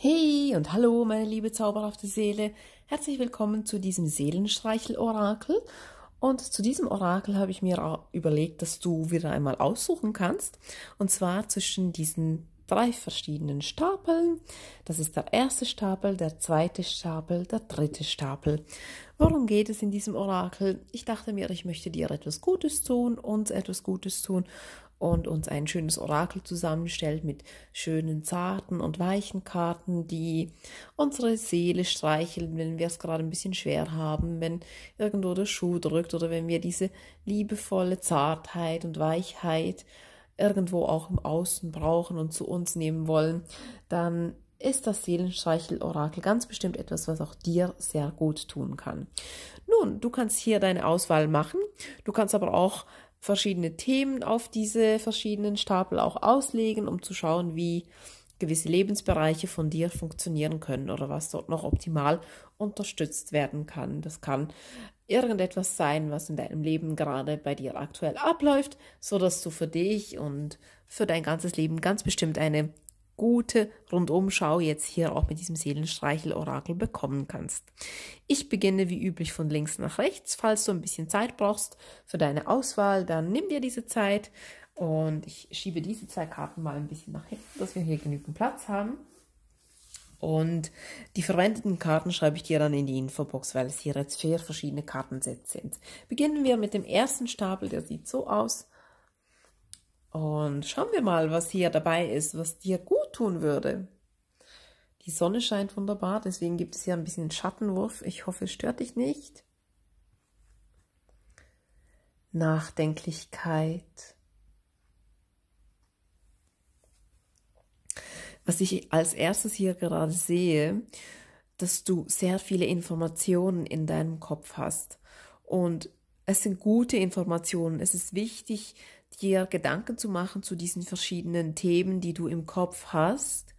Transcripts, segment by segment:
Hey und hallo, meine liebe zauberhafte Seele. Herzlich willkommen zu diesem Seelenstreichel-Orakel. Und zu diesem Orakel habe ich mir überlegt, dass du wieder einmal aussuchen kannst. Und zwar zwischen diesen drei verschiedenen Stapeln. Das ist der erste Stapel, der zweite Stapel, der dritte Stapel. Worum geht es in diesem Orakel? Ich dachte mir, ich möchte dir etwas Gutes tun, und etwas Gutes tun und uns ein schönes Orakel zusammenstellt mit schönen, zarten und weichen Karten, die unsere Seele streicheln, wenn wir es gerade ein bisschen schwer haben, wenn irgendwo der Schuh drückt oder wenn wir diese liebevolle Zartheit und Weichheit irgendwo auch im Außen brauchen und zu uns nehmen wollen, dann ist das Seelenstreichel-Orakel ganz bestimmt etwas, was auch dir sehr gut tun kann. Nun, du kannst hier deine Auswahl machen. Du kannst aber auch verschiedene Themen auf diese verschiedenen Stapel auch auslegen, um zu schauen, wie gewisse Lebensbereiche von dir funktionieren können oder was dort noch optimal unterstützt werden kann. Das kann irgendetwas sein, was in deinem Leben gerade bei dir aktuell abläuft, so dass du für dich und für dein ganzes Leben ganz bestimmt eine gute Rundumschau jetzt hier auch mit diesem Seelenstreichel-Orakel bekommen kannst. Ich beginne wie üblich von links nach rechts. Falls du ein bisschen Zeit brauchst für deine Auswahl, dann nimm dir diese Zeit und ich schiebe diese zwei Karten mal ein bisschen nach hinten, dass wir hier genügend Platz haben. Und die verwendeten Karten schreibe ich dir dann in die Infobox, weil es hier jetzt vier verschiedene Kartensätze sind. Beginnen wir mit dem ersten Stapel, der sieht so aus. Und schauen wir mal, was hier dabei ist, was dir gut tun würde. Die Sonne scheint wunderbar, deswegen gibt es hier ein bisschen Schattenwurf. Ich hoffe, es stört dich nicht. Nachdenklichkeit. Was ich als erstes hier gerade sehe, dass du sehr viele Informationen in deinem Kopf hast. Und es sind gute Informationen. Es ist wichtig, dir Gedanken zu machen zu diesen verschiedenen Themen, die du im Kopf hast.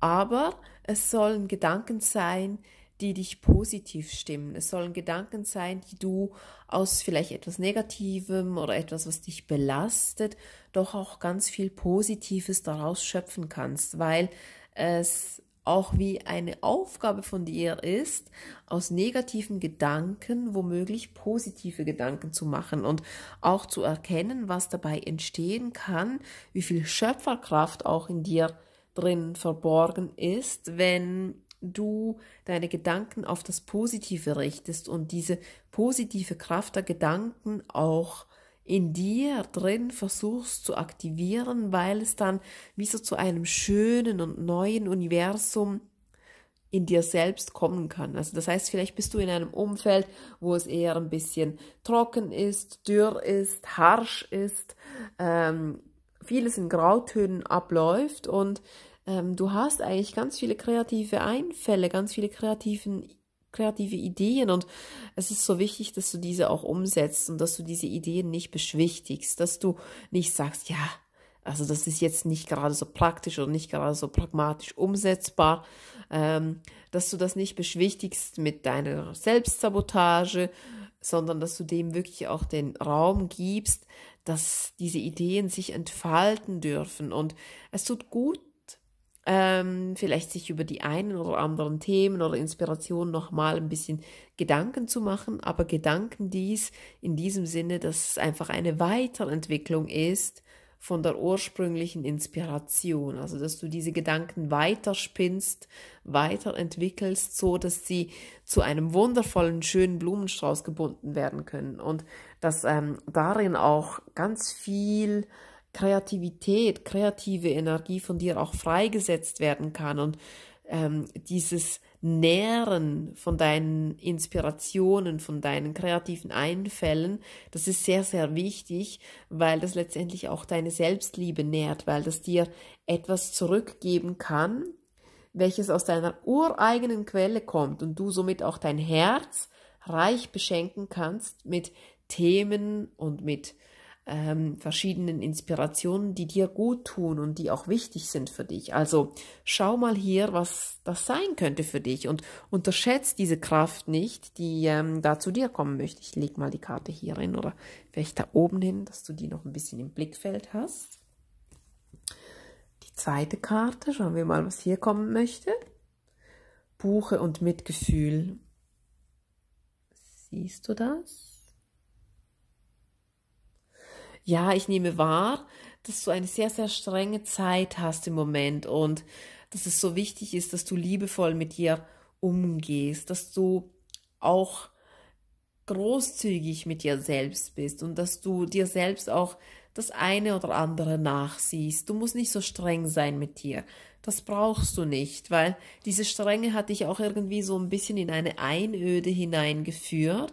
Aber es sollen Gedanken sein, die dich positiv stimmen. Es sollen Gedanken sein, die du aus vielleicht etwas Negativem oder etwas, was dich belastet, doch auch ganz viel Positives daraus schöpfen kannst, weil es auch wie eine Aufgabe von dir ist, aus negativen Gedanken womöglich positive Gedanken zu machen und auch zu erkennen, was dabei entstehen kann, wie viel Schöpferkraft auch in dir drin verborgen ist, wenn du deine Gedanken auf das Positive richtest und diese positive Kraft der Gedanken auch in dir drin versuchst zu aktivieren, weil es dann wie so zu einem schönen und neuen Universum in dir selbst kommen kann. Also das heißt, vielleicht bist du in einem Umfeld, wo es eher ein bisschen trocken ist, dürr ist, harsch ist, ähm, vieles in Grautönen abläuft und ähm, du hast eigentlich ganz viele kreative Einfälle, ganz viele kreativen kreative Ideen und es ist so wichtig, dass du diese auch umsetzt und dass du diese Ideen nicht beschwichtigst, dass du nicht sagst, ja, also das ist jetzt nicht gerade so praktisch oder nicht gerade so pragmatisch umsetzbar, ähm, dass du das nicht beschwichtigst mit deiner Selbstsabotage, sondern dass du dem wirklich auch den Raum gibst, dass diese Ideen sich entfalten dürfen. Und es tut gut, ähm, vielleicht sich über die einen oder anderen Themen oder Inspirationen nochmal ein bisschen Gedanken zu machen, aber Gedanken dies in diesem Sinne, dass es einfach eine Weiterentwicklung ist von der ursprünglichen Inspiration, also dass du diese Gedanken weiterspinnst, weiterentwickelst, so dass sie zu einem wundervollen, schönen Blumenstrauß gebunden werden können und dass ähm, darin auch ganz viel Kreativität, kreative Energie von dir auch freigesetzt werden kann und ähm, dieses Nähren von deinen Inspirationen, von deinen kreativen Einfällen, das ist sehr, sehr wichtig, weil das letztendlich auch deine Selbstliebe nährt, weil das dir etwas zurückgeben kann, welches aus deiner ureigenen Quelle kommt und du somit auch dein Herz reich beschenken kannst mit Themen und mit ähm, verschiedenen Inspirationen, die dir gut tun und die auch wichtig sind für dich. Also schau mal hier, was das sein könnte für dich und unterschätzt diese Kraft nicht, die ähm, da zu dir kommen möchte. Ich lege mal die Karte hier hin oder vielleicht da oben hin, dass du die noch ein bisschen im Blickfeld hast. Die zweite Karte, schauen wir mal, was hier kommen möchte. Buche und Mitgefühl. Siehst du das? ja, ich nehme wahr, dass du eine sehr, sehr strenge Zeit hast im Moment und dass es so wichtig ist, dass du liebevoll mit dir umgehst, dass du auch großzügig mit dir selbst bist und dass du dir selbst auch das eine oder andere nachsiehst. Du musst nicht so streng sein mit dir das brauchst du nicht, weil diese Strenge hat dich auch irgendwie so ein bisschen in eine Einöde hineingeführt,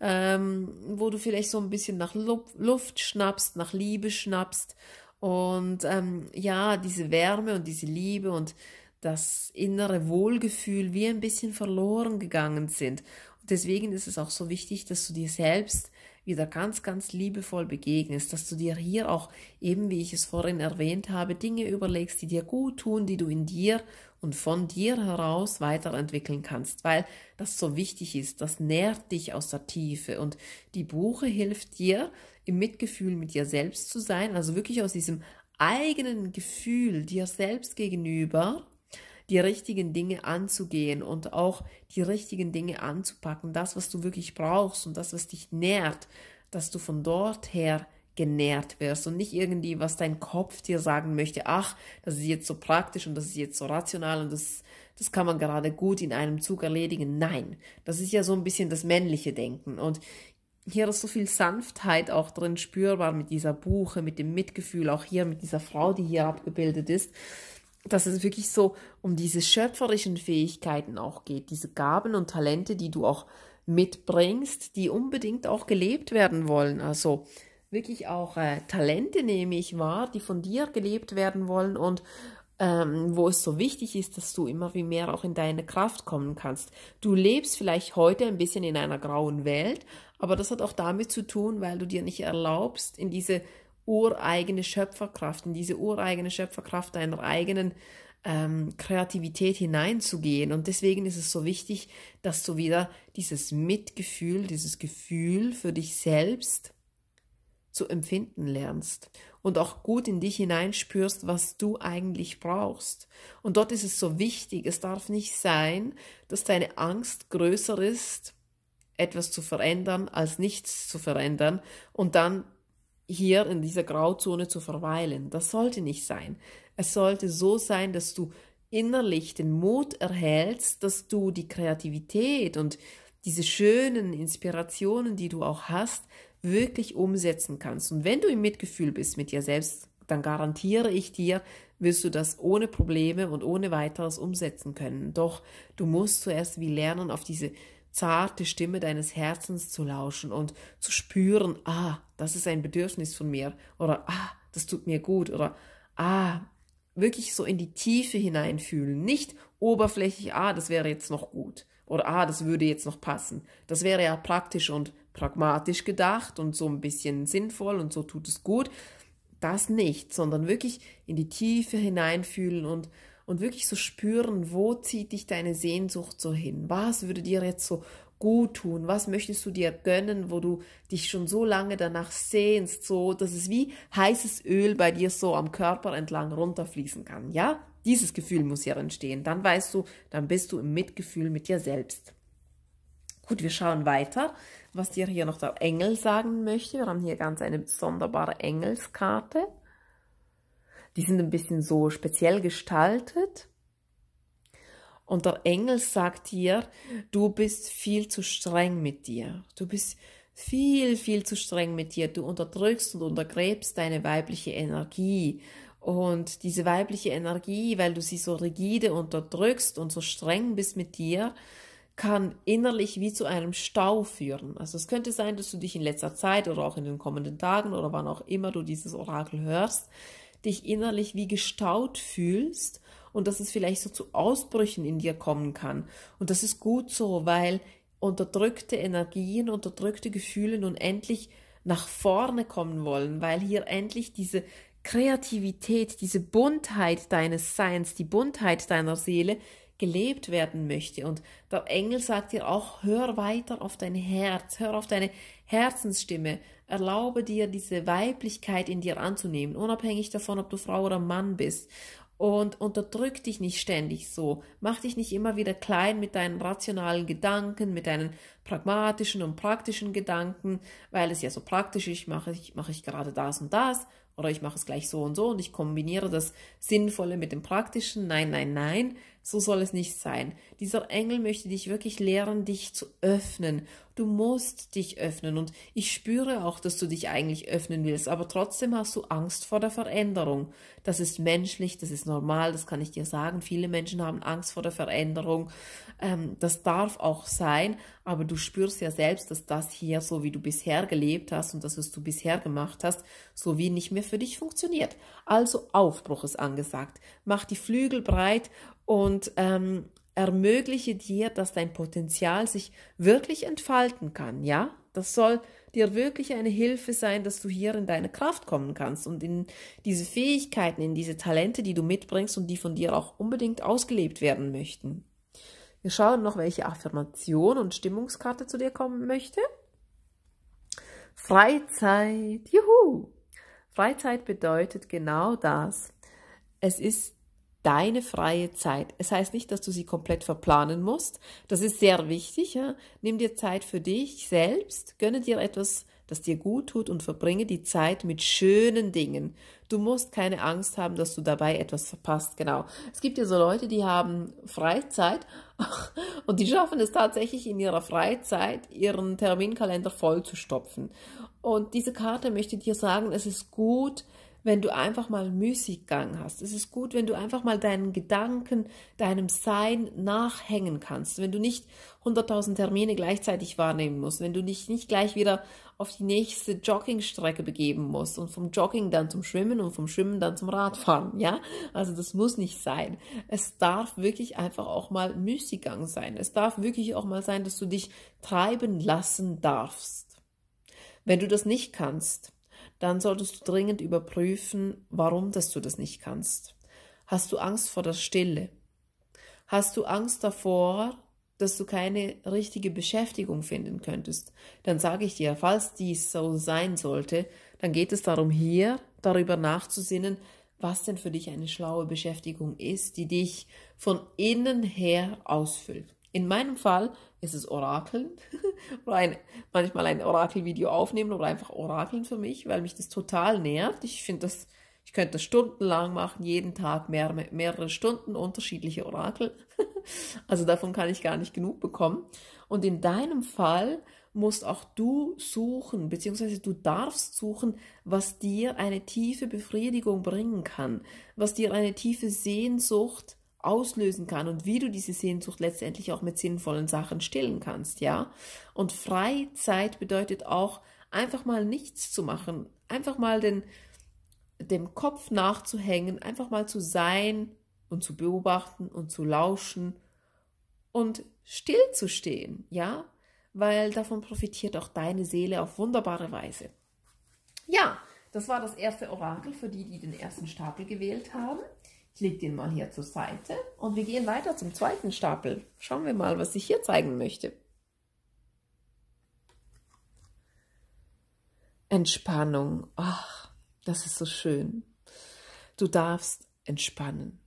ähm, wo du vielleicht so ein bisschen nach Luft schnappst, nach Liebe schnappst und ähm, ja, diese Wärme und diese Liebe und das innere Wohlgefühl wie ein bisschen verloren gegangen sind. Und deswegen ist es auch so wichtig, dass du dir selbst wieder ganz, ganz liebevoll begegnest, dass du dir hier auch eben, wie ich es vorhin erwähnt habe, Dinge überlegst, die dir gut tun, die du in dir und von dir heraus weiterentwickeln kannst, weil das so wichtig ist, das nährt dich aus der Tiefe und die Buche hilft dir, im Mitgefühl mit dir selbst zu sein, also wirklich aus diesem eigenen Gefühl dir selbst gegenüber die richtigen Dinge anzugehen und auch die richtigen Dinge anzupacken, das, was du wirklich brauchst und das, was dich nährt, dass du von dort her genährt wirst und nicht irgendwie, was dein Kopf dir sagen möchte, ach, das ist jetzt so praktisch und das ist jetzt so rational und das, das kann man gerade gut in einem Zug erledigen. Nein, das ist ja so ein bisschen das männliche Denken und hier ist so viel Sanftheit auch drin spürbar mit dieser Buche, mit dem Mitgefühl, auch hier mit dieser Frau, die hier abgebildet ist dass es wirklich so um diese schöpferischen Fähigkeiten auch geht, diese Gaben und Talente, die du auch mitbringst, die unbedingt auch gelebt werden wollen. Also wirklich auch äh, Talente nehme ich wahr, die von dir gelebt werden wollen und ähm, wo es so wichtig ist, dass du immer wie mehr auch in deine Kraft kommen kannst. Du lebst vielleicht heute ein bisschen in einer grauen Welt, aber das hat auch damit zu tun, weil du dir nicht erlaubst, in diese ureigene Schöpferkraft, in diese ureigene Schöpferkraft deiner eigenen ähm, Kreativität hineinzugehen. Und deswegen ist es so wichtig, dass du wieder dieses Mitgefühl, dieses Gefühl für dich selbst zu empfinden lernst und auch gut in dich hineinspürst, was du eigentlich brauchst. Und dort ist es so wichtig, es darf nicht sein, dass deine Angst größer ist, etwas zu verändern, als nichts zu verändern und dann hier in dieser Grauzone zu verweilen. Das sollte nicht sein. Es sollte so sein, dass du innerlich den Mut erhältst, dass du die Kreativität und diese schönen Inspirationen, die du auch hast, wirklich umsetzen kannst. Und wenn du im Mitgefühl bist mit dir selbst, dann garantiere ich dir, wirst du das ohne Probleme und ohne weiteres umsetzen können. Doch du musst zuerst wie lernen, auf diese zarte Stimme deines Herzens zu lauschen und zu spüren, ah, das ist ein Bedürfnis von mir oder ah, das tut mir gut oder ah, wirklich so in die Tiefe hineinfühlen, nicht oberflächlich, ah, das wäre jetzt noch gut oder ah, das würde jetzt noch passen. Das wäre ja praktisch und pragmatisch gedacht und so ein bisschen sinnvoll und so tut es gut. Das nicht, sondern wirklich in die Tiefe hineinfühlen und und wirklich so spüren, wo zieht dich deine Sehnsucht so hin? Was würde dir jetzt so gut tun? Was möchtest du dir gönnen, wo du dich schon so lange danach sehnst, so dass es wie heißes Öl bei dir so am Körper entlang runterfließen kann? Ja, dieses Gefühl muss ja entstehen. Dann weißt du, dann bist du im Mitgefühl mit dir selbst. Gut, wir schauen weiter, was dir hier noch der Engel sagen möchte. Wir haben hier ganz eine sonderbare Engelskarte. Die sind ein bisschen so speziell gestaltet. Und der Engel sagt dir, du bist viel zu streng mit dir. Du bist viel, viel zu streng mit dir. Du unterdrückst und untergräbst deine weibliche Energie. Und diese weibliche Energie, weil du sie so rigide unterdrückst und so streng bist mit dir, kann innerlich wie zu einem Stau führen. Also es könnte sein, dass du dich in letzter Zeit oder auch in den kommenden Tagen oder wann auch immer du dieses Orakel hörst, dich innerlich wie gestaut fühlst und dass es vielleicht so zu Ausbrüchen in dir kommen kann. Und das ist gut so, weil unterdrückte Energien, unterdrückte Gefühle nun endlich nach vorne kommen wollen, weil hier endlich diese Kreativität, diese Buntheit deines Seins, die Buntheit deiner Seele gelebt werden möchte. Und der Engel sagt dir auch, hör weiter auf dein Herz, hör auf deine Herzensstimme, Erlaube dir, diese Weiblichkeit in dir anzunehmen, unabhängig davon, ob du Frau oder Mann bist. Und unterdrück dich nicht ständig so. Mach dich nicht immer wieder klein mit deinen rationalen Gedanken, mit deinen pragmatischen und praktischen Gedanken, weil es ja so praktisch ist, mache ich, mache ich gerade das und das oder ich mache es gleich so und so und ich kombiniere das Sinnvolle mit dem Praktischen. Nein, nein, nein. So soll es nicht sein. Dieser Engel möchte dich wirklich lehren, dich zu öffnen. Du musst dich öffnen und ich spüre auch, dass du dich eigentlich öffnen willst, aber trotzdem hast du Angst vor der Veränderung. Das ist menschlich, das ist normal, das kann ich dir sagen. Viele Menschen haben Angst vor der Veränderung. Ähm, das darf auch sein, aber du spürst ja selbst, dass das hier, so wie du bisher gelebt hast und das, was du bisher gemacht hast, so wie nicht mehr für dich funktioniert. Also Aufbruch ist angesagt. Mach die Flügel breit und ähm, ermögliche dir, dass dein Potenzial sich wirklich entfalten kann, ja? Das soll dir wirklich eine Hilfe sein, dass du hier in deine Kraft kommen kannst und in diese Fähigkeiten, in diese Talente, die du mitbringst und die von dir auch unbedingt ausgelebt werden möchten. Wir schauen noch, welche Affirmation und Stimmungskarte zu dir kommen möchte. Freizeit, juhu! Freizeit bedeutet genau das. Es ist deine freie Zeit. Es heißt nicht, dass du sie komplett verplanen musst. Das ist sehr wichtig. Ja? Nimm dir Zeit für dich selbst, gönne dir etwas, das dir gut tut und verbringe die Zeit mit schönen Dingen. Du musst keine Angst haben, dass du dabei etwas verpasst. Genau. Es gibt ja so Leute, die haben Freizeit und die schaffen es tatsächlich in ihrer Freizeit, ihren Terminkalender voll zu stopfen. Und diese Karte möchte dir sagen, es ist gut, wenn du einfach mal Müßiggang hast. Es ist gut, wenn du einfach mal deinen Gedanken, deinem Sein nachhängen kannst. Wenn du nicht 100.000 Termine gleichzeitig wahrnehmen musst, wenn du dich nicht gleich wieder auf die nächste Joggingstrecke begeben musst und vom Jogging dann zum Schwimmen und vom Schwimmen dann zum Radfahren, ja? Also das muss nicht sein. Es darf wirklich einfach auch mal Müßiggang sein. Es darf wirklich auch mal sein, dass du dich treiben lassen darfst. Wenn du das nicht kannst, dann solltest du dringend überprüfen, warum dass du das nicht kannst. Hast du Angst vor der Stille? Hast du Angst davor, dass du keine richtige Beschäftigung finden könntest? Dann sage ich dir, falls dies so sein sollte, dann geht es darum, hier darüber nachzusinnen, was denn für dich eine schlaue Beschäftigung ist, die dich von innen her ausfüllt. In meinem Fall ist es Orakeln oder ein, manchmal ein Orakelvideo aufnehmen oder einfach Orakeln für mich, weil mich das total nervt. Ich finde das, ich könnte das stundenlang machen, jeden Tag mehr, mehrere Stunden unterschiedliche Orakel. also davon kann ich gar nicht genug bekommen. Und in deinem Fall musst auch du suchen, beziehungsweise du darfst suchen, was dir eine tiefe Befriedigung bringen kann, was dir eine tiefe Sehnsucht auslösen kann und wie du diese Sehnsucht letztendlich auch mit sinnvollen Sachen stillen kannst, ja? Und Freizeit bedeutet auch einfach mal nichts zu machen, einfach mal den dem Kopf nachzuhängen, einfach mal zu sein und zu beobachten und zu lauschen und still stillzustehen, ja? Weil davon profitiert auch deine Seele auf wunderbare Weise. Ja, das war das erste Orakel für die, die den ersten Stapel gewählt haben. Ich lege den mal hier zur Seite und wir gehen weiter zum zweiten Stapel. Schauen wir mal, was ich hier zeigen möchte. Entspannung. Ach, das ist so schön. Du darfst entspannen.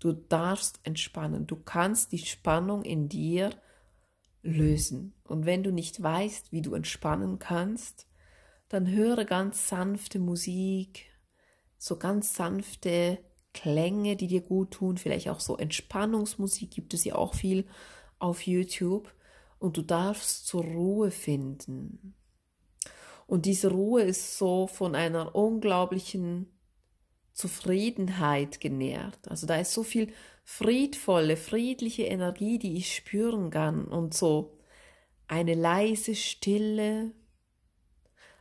Du darfst entspannen. Du kannst die Spannung in dir lösen. Und wenn du nicht weißt, wie du entspannen kannst, dann höre ganz sanfte Musik, so ganz sanfte Klänge, die dir gut tun, vielleicht auch so Entspannungsmusik gibt es ja auch viel auf YouTube und du darfst zur Ruhe finden. Und diese Ruhe ist so von einer unglaublichen Zufriedenheit genährt. Also da ist so viel friedvolle, friedliche Energie, die ich spüren kann und so eine leise Stille,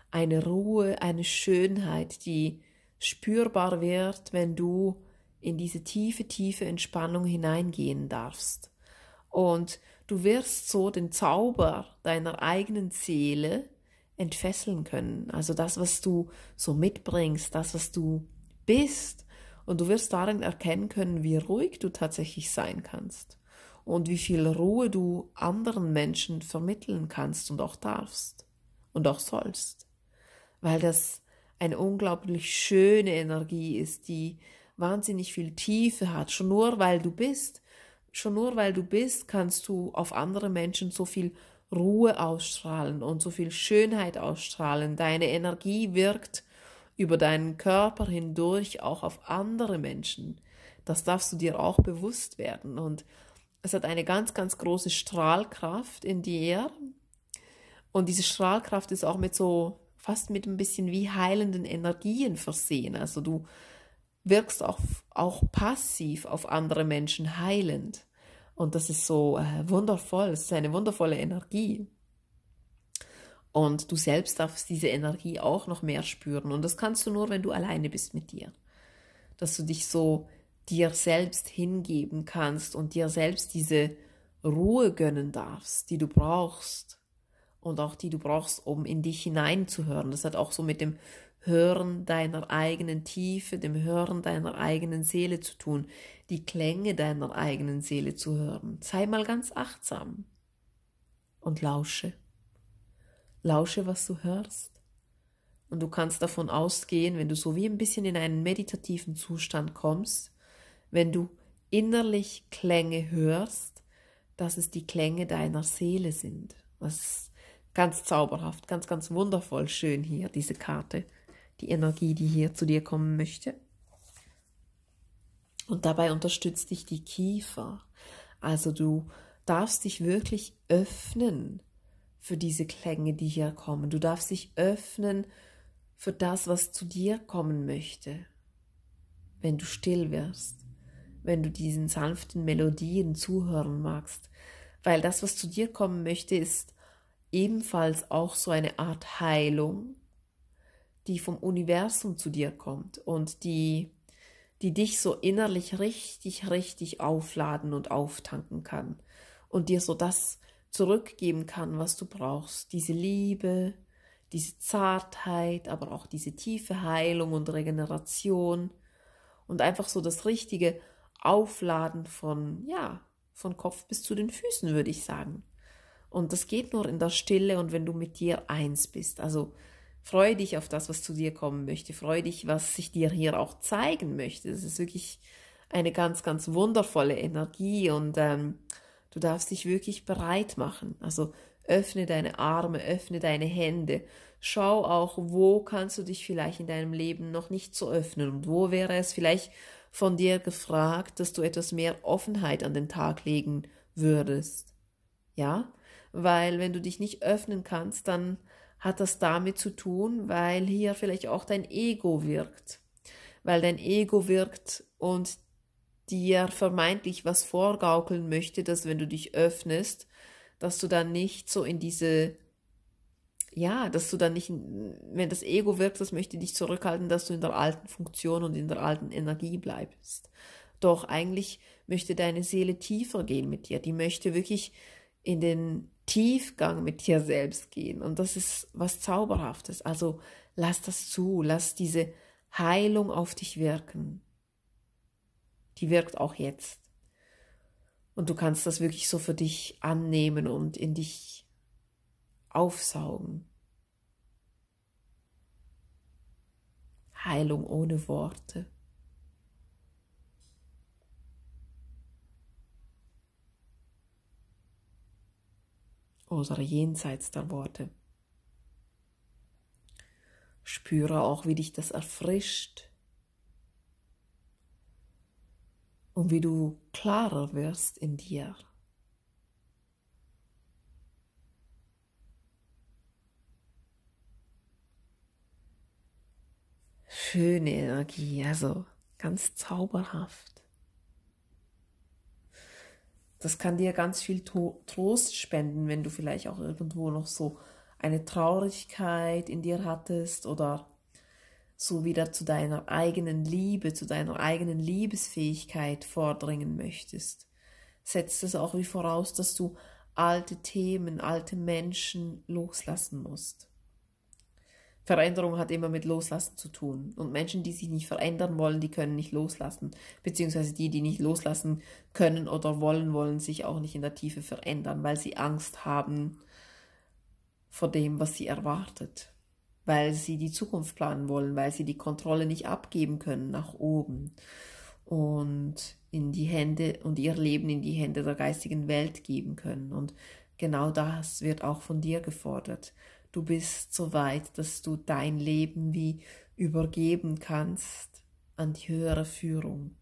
eine Ruhe, eine Schönheit, die spürbar wird, wenn du in diese tiefe, tiefe Entspannung hineingehen darfst. Und du wirst so den Zauber deiner eigenen Seele entfesseln können. Also das, was du so mitbringst, das, was du bist. Und du wirst darin erkennen können, wie ruhig du tatsächlich sein kannst und wie viel Ruhe du anderen Menschen vermitteln kannst und auch darfst und auch sollst. Weil das eine unglaublich schöne Energie ist, die wahnsinnig viel Tiefe hat. Schon nur weil du bist, schon nur weil du bist, kannst du auf andere Menschen so viel Ruhe ausstrahlen und so viel Schönheit ausstrahlen. Deine Energie wirkt über deinen Körper hindurch auch auf andere Menschen. Das darfst du dir auch bewusst werden. Und es hat eine ganz, ganz große Strahlkraft in dir. Und diese Strahlkraft ist auch mit so fast mit ein bisschen wie heilenden Energien versehen. Also du wirkst auch, auch passiv auf andere Menschen heilend. Und das ist so äh, wundervoll, es ist eine wundervolle Energie. Und du selbst darfst diese Energie auch noch mehr spüren. Und das kannst du nur, wenn du alleine bist mit dir. Dass du dich so dir selbst hingeben kannst und dir selbst diese Ruhe gönnen darfst, die du brauchst und auch die du brauchst, um in dich hineinzuhören. Das hat auch so mit dem Hören deiner eigenen Tiefe, dem Hören deiner eigenen Seele zu tun, die Klänge deiner eigenen Seele zu hören. Sei mal ganz achtsam und lausche. Lausche, was du hörst. Und du kannst davon ausgehen, wenn du so wie ein bisschen in einen meditativen Zustand kommst, wenn du innerlich Klänge hörst, dass es die Klänge deiner Seele sind. Was Das Ganz zauberhaft, ganz, ganz wundervoll schön hier, diese Karte. Die Energie, die hier zu dir kommen möchte. Und dabei unterstützt dich die Kiefer. Also du darfst dich wirklich öffnen für diese Klänge, die hier kommen. Du darfst dich öffnen für das, was zu dir kommen möchte. Wenn du still wirst, wenn du diesen sanften Melodien zuhören magst. Weil das, was zu dir kommen möchte, ist ebenfalls auch so eine Art Heilung, die vom Universum zu dir kommt und die, die dich so innerlich richtig, richtig aufladen und auftanken kann und dir so das zurückgeben kann, was du brauchst. Diese Liebe, diese Zartheit, aber auch diese tiefe Heilung und Regeneration und einfach so das richtige Aufladen von, ja, von Kopf bis zu den Füßen, würde ich sagen. Und das geht nur in der Stille und wenn du mit dir eins bist. Also freue dich auf das, was zu dir kommen möchte. Freue dich, was sich dir hier auch zeigen möchte. Es ist wirklich eine ganz, ganz wundervolle Energie und ähm, du darfst dich wirklich bereit machen. Also öffne deine Arme, öffne deine Hände. Schau auch, wo kannst du dich vielleicht in deinem Leben noch nicht so öffnen und wo wäre es vielleicht von dir gefragt, dass du etwas mehr Offenheit an den Tag legen würdest. Ja, weil wenn du dich nicht öffnen kannst, dann hat das damit zu tun, weil hier vielleicht auch dein Ego wirkt, weil dein Ego wirkt und dir vermeintlich was vorgaukeln möchte, dass wenn du dich öffnest, dass du dann nicht so in diese, ja, dass du dann nicht, wenn das Ego wirkt, das möchte dich zurückhalten, dass du in der alten Funktion und in der alten Energie bleibst. Doch eigentlich möchte deine Seele tiefer gehen mit dir. Die möchte wirklich in den, Tiefgang mit dir selbst gehen. Und das ist was Zauberhaftes. Also lass das zu, lass diese Heilung auf dich wirken. Die wirkt auch jetzt. Und du kannst das wirklich so für dich annehmen und in dich aufsaugen. Heilung ohne Worte. oder jenseits der Worte. Spüre auch, wie dich das erfrischt und wie du klarer wirst in dir. Schöne Energie, also ganz zauberhaft. Das kann dir ganz viel Trost spenden, wenn du vielleicht auch irgendwo noch so eine Traurigkeit in dir hattest oder so wieder zu deiner eigenen Liebe, zu deiner eigenen Liebesfähigkeit vordringen möchtest. Setzt es auch wie voraus, dass du alte Themen, alte Menschen loslassen musst. Veränderung hat immer mit Loslassen zu tun. Und Menschen, die sich nicht verändern wollen, die können nicht loslassen. Beziehungsweise die, die nicht loslassen können oder wollen, wollen sich auch nicht in der Tiefe verändern, weil sie Angst haben vor dem, was sie erwartet. Weil sie die Zukunft planen wollen, weil sie die Kontrolle nicht abgeben können nach oben. Und in die Hände und ihr Leben in die Hände der geistigen Welt geben können. Und genau das wird auch von dir gefordert Du bist so weit, dass du dein Leben wie übergeben kannst an die höhere Führung,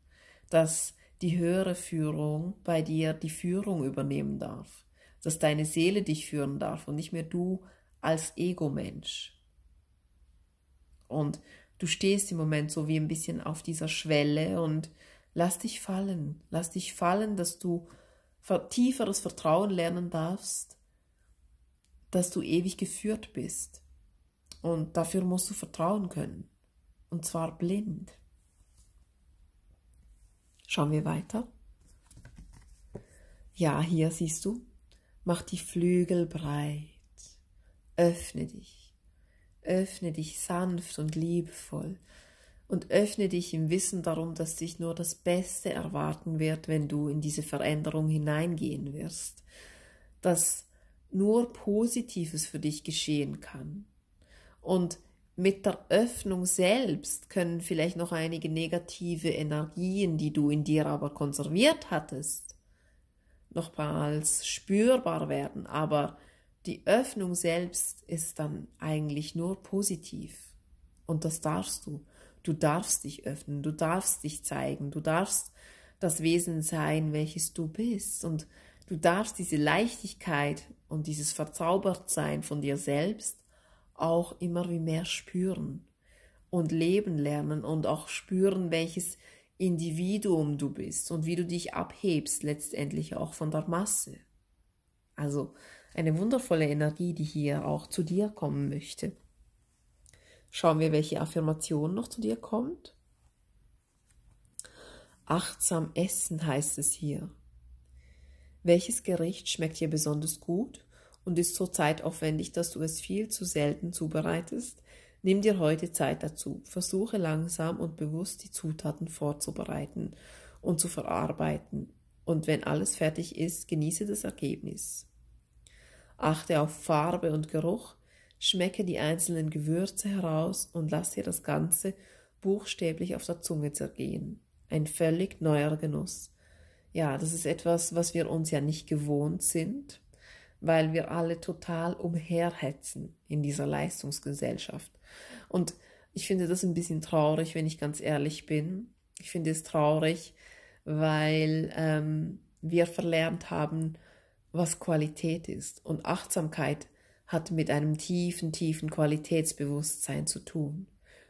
dass die höhere Führung bei dir die Führung übernehmen darf, dass deine Seele dich führen darf und nicht mehr du als Ego-Mensch. Und du stehst im Moment so wie ein bisschen auf dieser Schwelle und lass dich fallen, lass dich fallen, dass du tieferes Vertrauen lernen darfst dass du ewig geführt bist. Und dafür musst du vertrauen können. Und zwar blind. Schauen wir weiter. Ja, hier siehst du, mach die Flügel breit. Öffne dich. Öffne dich sanft und liebevoll. Und öffne dich im Wissen darum, dass dich nur das Beste erwarten wird, wenn du in diese Veränderung hineingehen wirst. Dass nur Positives für dich geschehen kann. Und mit der Öffnung selbst können vielleicht noch einige negative Energien, die du in dir aber konserviert hattest, nochmals spürbar werden. Aber die Öffnung selbst ist dann eigentlich nur positiv. Und das darfst du. Du darfst dich öffnen, du darfst dich zeigen, du darfst das Wesen sein, welches du bist. Und Du darfst diese Leichtigkeit und dieses Verzaubertsein von dir selbst auch immer wie mehr spüren und leben lernen und auch spüren, welches Individuum du bist und wie du dich abhebst, letztendlich auch von der Masse. Also eine wundervolle Energie, die hier auch zu dir kommen möchte. Schauen wir, welche Affirmation noch zu dir kommt. Achtsam essen heißt es hier. Welches Gericht schmeckt dir besonders gut und ist so zeitaufwendig, dass du es viel zu selten zubereitest? Nimm dir heute Zeit dazu. Versuche langsam und bewusst die Zutaten vorzubereiten und zu verarbeiten. Und wenn alles fertig ist, genieße das Ergebnis. Achte auf Farbe und Geruch, schmecke die einzelnen Gewürze heraus und lass dir das Ganze buchstäblich auf der Zunge zergehen. Ein völlig neuer Genuss. Ja, das ist etwas, was wir uns ja nicht gewohnt sind, weil wir alle total umherhetzen in dieser Leistungsgesellschaft. Und ich finde das ein bisschen traurig, wenn ich ganz ehrlich bin. Ich finde es traurig, weil ähm, wir verlernt haben, was Qualität ist. Und Achtsamkeit hat mit einem tiefen, tiefen Qualitätsbewusstsein zu tun.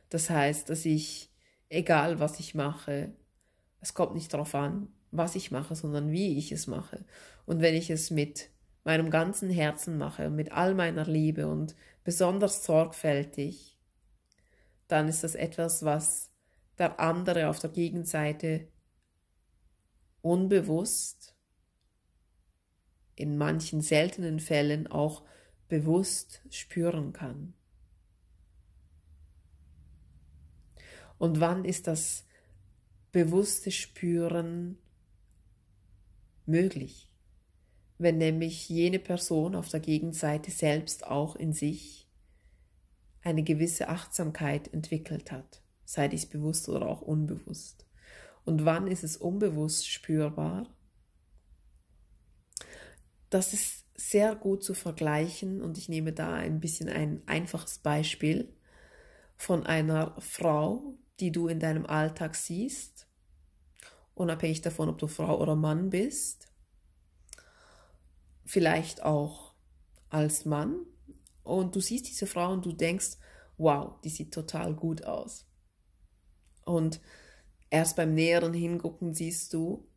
Das heißt, dass ich, egal was ich mache, es kommt nicht darauf an, was ich mache, sondern wie ich es mache. Und wenn ich es mit meinem ganzen Herzen mache, mit all meiner Liebe und besonders sorgfältig, dann ist das etwas, was der andere auf der Gegenseite unbewusst, in manchen seltenen Fällen auch bewusst spüren kann. Und wann ist das bewusste Spüren möglich, wenn nämlich jene Person auf der Gegenseite selbst auch in sich eine gewisse Achtsamkeit entwickelt hat, sei dies bewusst oder auch unbewusst. Und wann ist es unbewusst spürbar? Das ist sehr gut zu vergleichen und ich nehme da ein bisschen ein einfaches Beispiel von einer Frau, die du in deinem Alltag siehst unabhängig davon, ob du Frau oder Mann bist. Vielleicht auch als Mann. Und du siehst diese Frau und du denkst, wow, die sieht total gut aus. Und erst beim näheren Hingucken siehst du,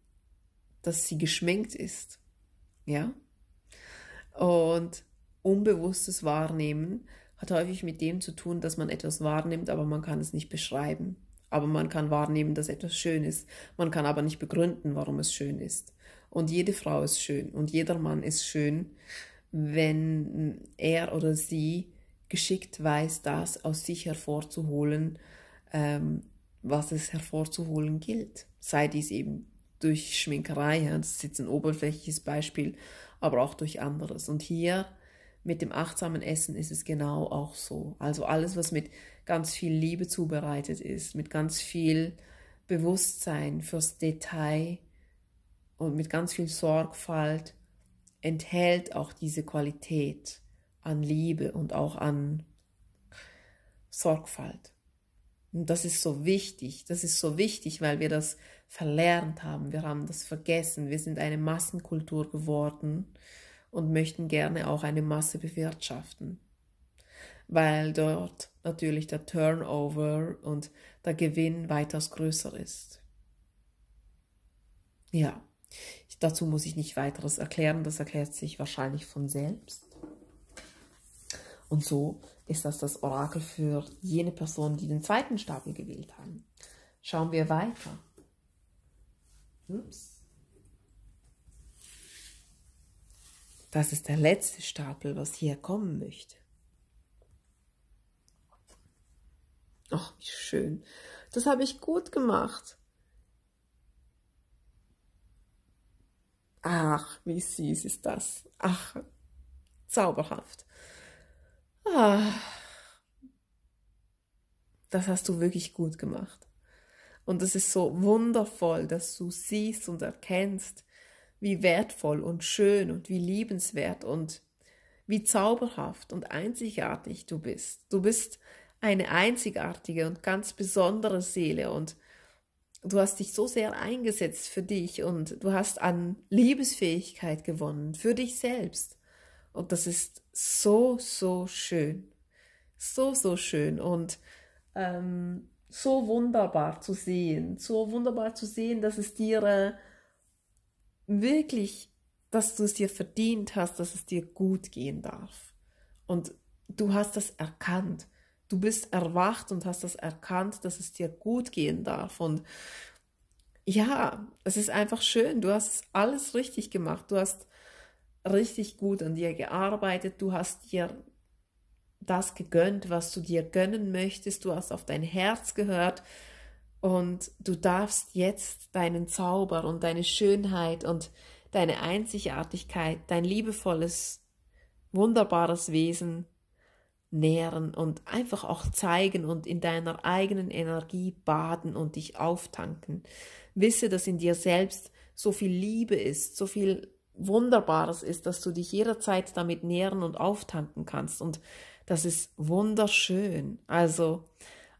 dass sie geschminkt ist. Ja? Und unbewusstes Wahrnehmen hat häufig mit dem zu tun, dass man etwas wahrnimmt, aber man kann es nicht beschreiben. Aber man kann wahrnehmen, dass etwas schön ist. Man kann aber nicht begründen, warum es schön ist. Und jede Frau ist schön und jeder Mann ist schön, wenn er oder sie geschickt weiß, das aus sich hervorzuholen, ähm, was es hervorzuholen gilt. Sei dies eben durch Schminkerei, ja, das ist jetzt ein oberflächliches Beispiel, aber auch durch anderes. Und hier mit dem achtsamen Essen ist es genau auch so. Also alles, was mit ganz viel Liebe zubereitet ist, mit ganz viel Bewusstsein fürs Detail und mit ganz viel Sorgfalt enthält auch diese Qualität an Liebe und auch an Sorgfalt. Und das ist so wichtig, das ist so wichtig, weil wir das verlernt haben, wir haben das vergessen, wir sind eine Massenkultur geworden und möchten gerne auch eine Masse bewirtschaften weil dort natürlich der Turnover und der Gewinn weitaus größer ist. Ja, ich, dazu muss ich nicht weiteres erklären, das erklärt sich wahrscheinlich von selbst. Und so ist das das Orakel für jene Personen, die den zweiten Stapel gewählt haben. Schauen wir weiter. Ups. Das ist der letzte Stapel, was hier kommen möchte. Ach, oh, wie schön. Das habe ich gut gemacht. Ach, wie süß ist das. Ach, zauberhaft. Ach, das hast du wirklich gut gemacht. Und es ist so wundervoll, dass du siehst und erkennst, wie wertvoll und schön und wie liebenswert und wie zauberhaft und einzigartig du bist. Du bist eine einzigartige und ganz besondere Seele und du hast dich so sehr eingesetzt für dich und du hast an Liebesfähigkeit gewonnen, für dich selbst. Und das ist so, so schön. So, so schön und ähm, so wunderbar zu sehen. So wunderbar zu sehen, dass es dir äh, wirklich, dass du es dir verdient hast, dass es dir gut gehen darf. Und du hast das erkannt du bist erwacht und hast das erkannt, dass es dir gut gehen darf. Und ja, es ist einfach schön. Du hast alles richtig gemacht. Du hast richtig gut an dir gearbeitet. Du hast dir das gegönnt, was du dir gönnen möchtest. Du hast auf dein Herz gehört. Und du darfst jetzt deinen Zauber und deine Schönheit und deine Einzigartigkeit, dein liebevolles, wunderbares Wesen nähren und einfach auch zeigen und in deiner eigenen Energie baden und dich auftanken. Wisse, dass in dir selbst so viel Liebe ist, so viel Wunderbares ist, dass du dich jederzeit damit nähren und auftanken kannst. Und das ist wunderschön. Also,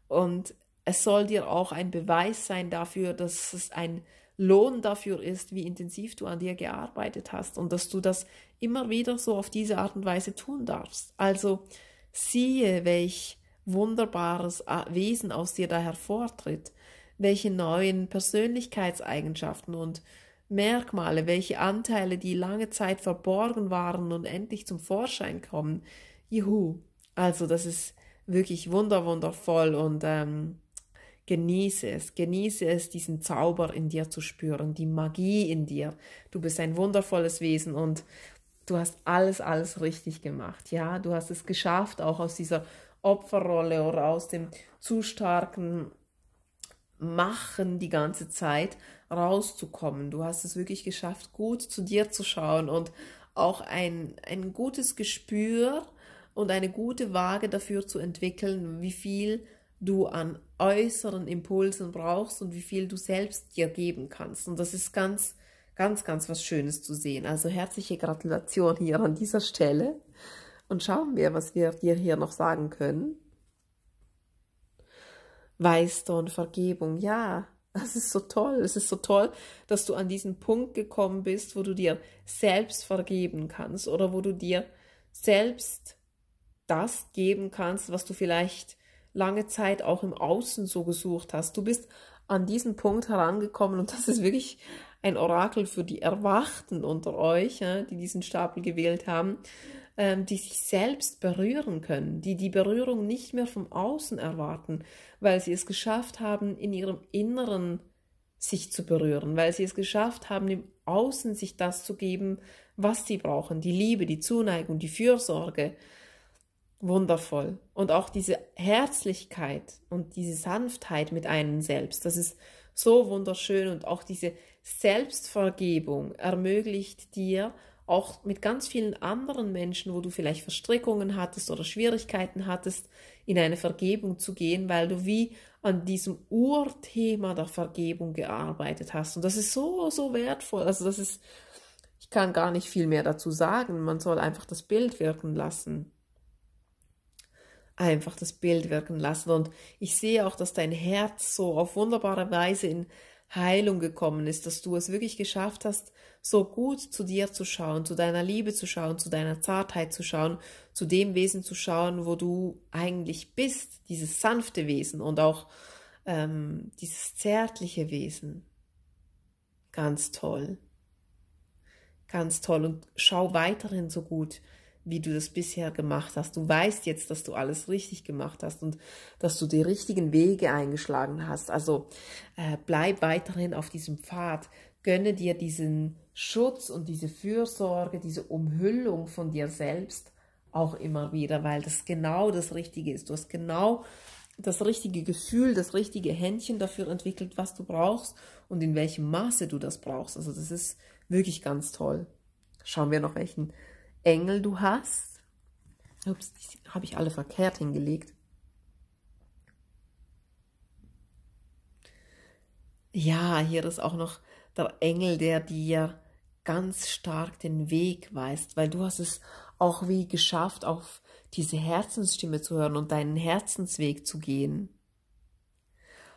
und es soll dir auch ein Beweis sein dafür, dass es ein Lohn dafür ist, wie intensiv du an dir gearbeitet hast und dass du das immer wieder so auf diese Art und Weise tun darfst. Also, Siehe, welch wunderbares äh, Wesen aus dir da hervortritt, welche neuen Persönlichkeitseigenschaften und Merkmale, welche Anteile, die lange Zeit verborgen waren und endlich zum Vorschein kommen. Juhu. Also das ist wirklich wunderwundervoll und ähm, genieße es, genieße es, diesen Zauber in dir zu spüren, die Magie in dir. Du bist ein wundervolles Wesen und du hast alles, alles richtig gemacht. Ja, du hast es geschafft, auch aus dieser Opferrolle oder aus dem zu starken Machen die ganze Zeit rauszukommen. Du hast es wirklich geschafft, gut zu dir zu schauen und auch ein, ein gutes Gespür und eine gute Waage dafür zu entwickeln, wie viel du an äußeren Impulsen brauchst und wie viel du selbst dir geben kannst. Und das ist ganz ganz, ganz was Schönes zu sehen. Also herzliche Gratulation hier an dieser Stelle. Und schauen wir, was wir dir hier noch sagen können. Weißt du und Vergebung, ja, das ist so toll. Es ist so toll, dass du an diesen Punkt gekommen bist, wo du dir selbst vergeben kannst oder wo du dir selbst das geben kannst, was du vielleicht lange Zeit auch im Außen so gesucht hast. Du bist an diesen Punkt herangekommen und das ist wirklich ein Orakel für die Erwachten unter euch, die diesen Stapel gewählt haben, ähm, die sich selbst berühren können, die die Berührung nicht mehr vom Außen erwarten, weil sie es geschafft haben, in ihrem Inneren sich zu berühren, weil sie es geschafft haben, im Außen sich das zu geben, was sie brauchen, die Liebe, die Zuneigung, die Fürsorge. Wundervoll. Und auch diese Herzlichkeit und diese Sanftheit mit einem selbst, das ist so wunderschön und auch diese Selbstvergebung ermöglicht dir, auch mit ganz vielen anderen Menschen, wo du vielleicht Verstrickungen hattest oder Schwierigkeiten hattest, in eine Vergebung zu gehen, weil du wie an diesem Urthema der Vergebung gearbeitet hast. Und das ist so, so wertvoll. Also das ist, ich kann gar nicht viel mehr dazu sagen. Man soll einfach das Bild wirken lassen. Einfach das Bild wirken lassen. Und ich sehe auch, dass dein Herz so auf wunderbare Weise in Heilung gekommen ist, dass du es wirklich geschafft hast, so gut zu dir zu schauen, zu deiner Liebe zu schauen, zu deiner Zartheit zu schauen, zu dem Wesen zu schauen, wo du eigentlich bist, dieses sanfte Wesen und auch ähm, dieses zärtliche Wesen. Ganz toll. Ganz toll und schau weiterhin so gut wie du das bisher gemacht hast. Du weißt jetzt, dass du alles richtig gemacht hast und dass du die richtigen Wege eingeschlagen hast. Also äh, bleib weiterhin auf diesem Pfad. Gönne dir diesen Schutz und diese Fürsorge, diese Umhüllung von dir selbst auch immer wieder, weil das genau das Richtige ist. Du hast genau das richtige Gefühl, das richtige Händchen dafür entwickelt, was du brauchst und in welchem Maße du das brauchst. Also das ist wirklich ganz toll. Schauen wir noch welchen Engel du hast. Ups, die habe ich alle verkehrt hingelegt. Ja, hier ist auch noch der Engel, der dir ganz stark den Weg weist, weil du hast es auch wie geschafft, auf diese Herzensstimme zu hören und deinen Herzensweg zu gehen.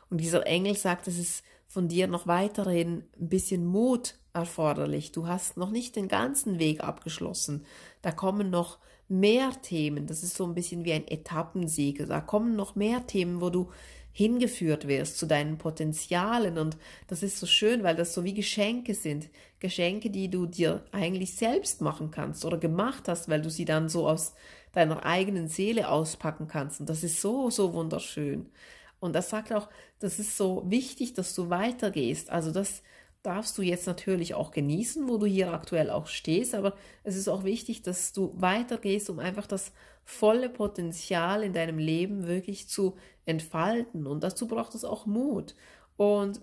Und dieser Engel sagt, es ist von dir noch weiterhin ein bisschen Mut erforderlich. Du hast noch nicht den ganzen Weg abgeschlossen. Da kommen noch mehr Themen. Das ist so ein bisschen wie ein Etappensieg. Da kommen noch mehr Themen, wo du hingeführt wirst zu deinen Potenzialen. Und das ist so schön, weil das so wie Geschenke sind. Geschenke, die du dir eigentlich selbst machen kannst oder gemacht hast, weil du sie dann so aus deiner eigenen Seele auspacken kannst. Und das ist so, so wunderschön. Und das sagt auch, das ist so wichtig, dass du weitergehst. Also das darfst du jetzt natürlich auch genießen, wo du hier aktuell auch stehst, aber es ist auch wichtig, dass du weitergehst, um einfach das volle Potenzial in deinem Leben wirklich zu entfalten. Und dazu braucht es auch Mut. Und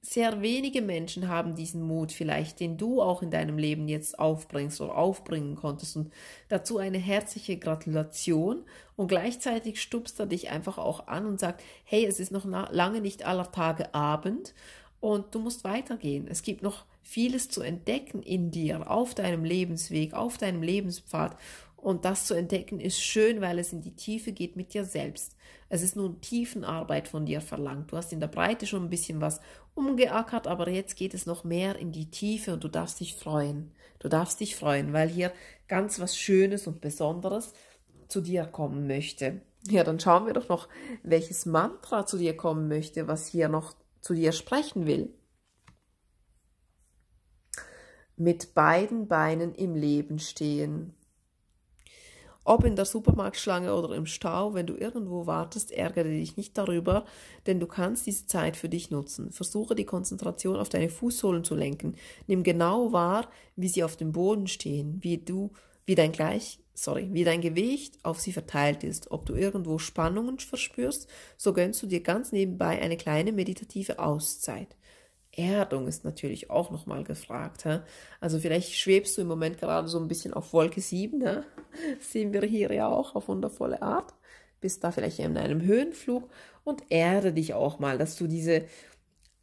sehr wenige Menschen haben diesen Mut vielleicht, den du auch in deinem Leben jetzt aufbringst oder aufbringen konntest. Und dazu eine herzliche Gratulation. Und gleichzeitig stupst er dich einfach auch an und sagt, hey, es ist noch lange nicht aller Tage Abend und du musst weitergehen. Es gibt noch vieles zu entdecken in dir, auf deinem Lebensweg, auf deinem Lebenspfad. Und das zu entdecken ist schön, weil es in die Tiefe geht mit dir selbst. Es ist nun Tiefenarbeit von dir verlangt. Du hast in der Breite schon ein bisschen was umgeackert, aber jetzt geht es noch mehr in die Tiefe und du darfst dich freuen. Du darfst dich freuen, weil hier ganz was Schönes und Besonderes zu dir kommen möchte. Ja, dann schauen wir doch noch, welches Mantra zu dir kommen möchte, was hier noch zu dir sprechen will. Mit beiden Beinen im Leben stehen. Ob in der Supermarktschlange oder im Stau, wenn du irgendwo wartest, ärgere dich nicht darüber, denn du kannst diese Zeit für dich nutzen. Versuche die Konzentration auf deine Fußsohlen zu lenken. Nimm genau wahr, wie sie auf dem Boden stehen, wie du, wie dein Gleich, sorry, wie dein Gewicht auf sie verteilt ist. Ob du irgendwo Spannungen verspürst, so gönnst du dir ganz nebenbei eine kleine meditative Auszeit. Erdung ist natürlich auch nochmal gefragt. He? Also vielleicht schwebst du im Moment gerade so ein bisschen auf Wolke 7. He? Das sehen wir hier ja auch auf wundervolle Art. Bist da vielleicht in einem Höhenflug und erde dich auch mal, dass du diese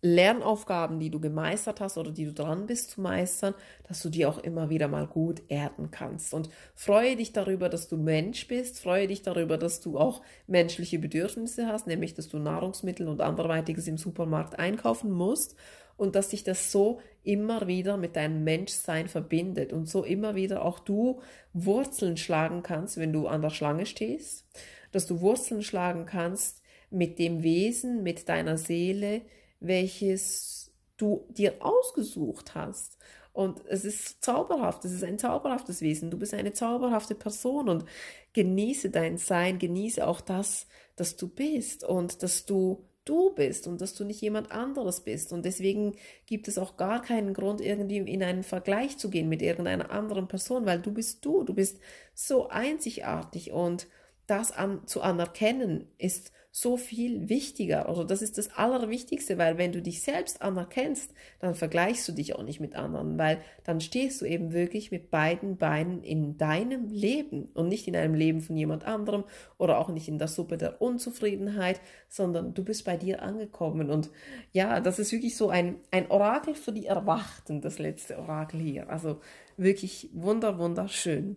Lernaufgaben, die du gemeistert hast oder die du dran bist zu meistern, dass du die auch immer wieder mal gut erden kannst. Und freue dich darüber, dass du Mensch bist, freue dich darüber, dass du auch menschliche Bedürfnisse hast, nämlich dass du Nahrungsmittel und anderweitiges im Supermarkt einkaufen musst und dass dich das so immer wieder mit deinem Menschsein verbindet und so immer wieder auch du Wurzeln schlagen kannst, wenn du an der Schlange stehst, dass du Wurzeln schlagen kannst mit dem Wesen, mit deiner Seele, welches du dir ausgesucht hast. Und es ist zauberhaft, es ist ein zauberhaftes Wesen. Du bist eine zauberhafte Person und genieße dein Sein, genieße auch das, dass du bist und dass du du bist und dass du nicht jemand anderes bist. Und deswegen gibt es auch gar keinen Grund, irgendwie in einen Vergleich zu gehen mit irgendeiner anderen Person, weil du bist du, du bist so einzigartig und das an, zu anerkennen ist so viel wichtiger. Also das ist das Allerwichtigste, weil wenn du dich selbst anerkennst, dann vergleichst du dich auch nicht mit anderen, weil dann stehst du eben wirklich mit beiden Beinen in deinem Leben und nicht in einem Leben von jemand anderem oder auch nicht in der Suppe der Unzufriedenheit, sondern du bist bei dir angekommen. Und ja, das ist wirklich so ein, ein Orakel für die Erwachten, das letzte Orakel hier. Also wirklich wunder, wunderschön.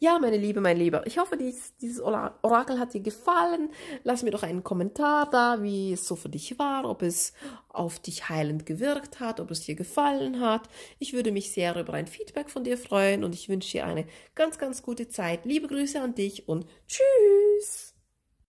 Ja, meine Liebe, mein Lieber, ich hoffe, dies, dieses Orakel hat dir gefallen. Lass mir doch einen Kommentar da, wie es so für dich war, ob es auf dich heilend gewirkt hat, ob es dir gefallen hat. Ich würde mich sehr über ein Feedback von dir freuen und ich wünsche dir eine ganz, ganz gute Zeit. Liebe Grüße an dich und tschüss!